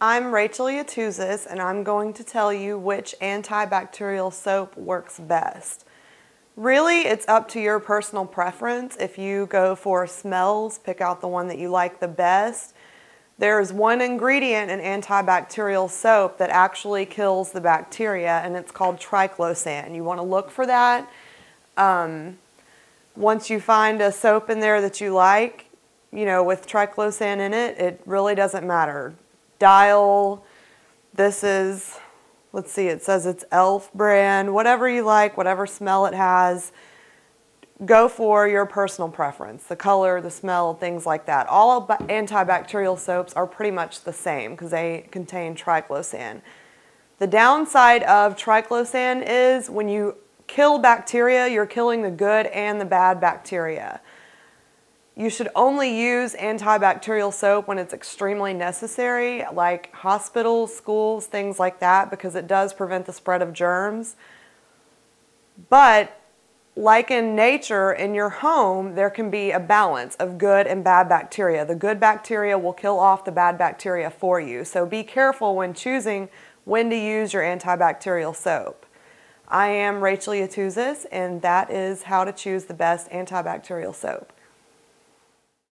I'm Rachel Yatuzis and I'm going to tell you which antibacterial soap works best. Really, it's up to your personal preference. If you go for smells, pick out the one that you like the best. There's one ingredient in antibacterial soap that actually kills the bacteria and it's called triclosan. You want to look for that. Um, once you find a soap in there that you like, you know, with triclosan in it, it really doesn't matter dial. This is, let's see, it says it's e.l.f. brand, whatever you like, whatever smell it has. Go for your personal preference, the color, the smell, things like that. All antibacterial soaps are pretty much the same because they contain triclosan. The downside of triclosan is when you kill bacteria, you're killing the good and the bad bacteria. You should only use antibacterial soap when it's extremely necessary, like hospitals, schools, things like that, because it does prevent the spread of germs. But like in nature, in your home, there can be a balance of good and bad bacteria. The good bacteria will kill off the bad bacteria for you. So be careful when choosing when to use your antibacterial soap. I am Rachel Yatuzis, and that is how to choose the best antibacterial soap.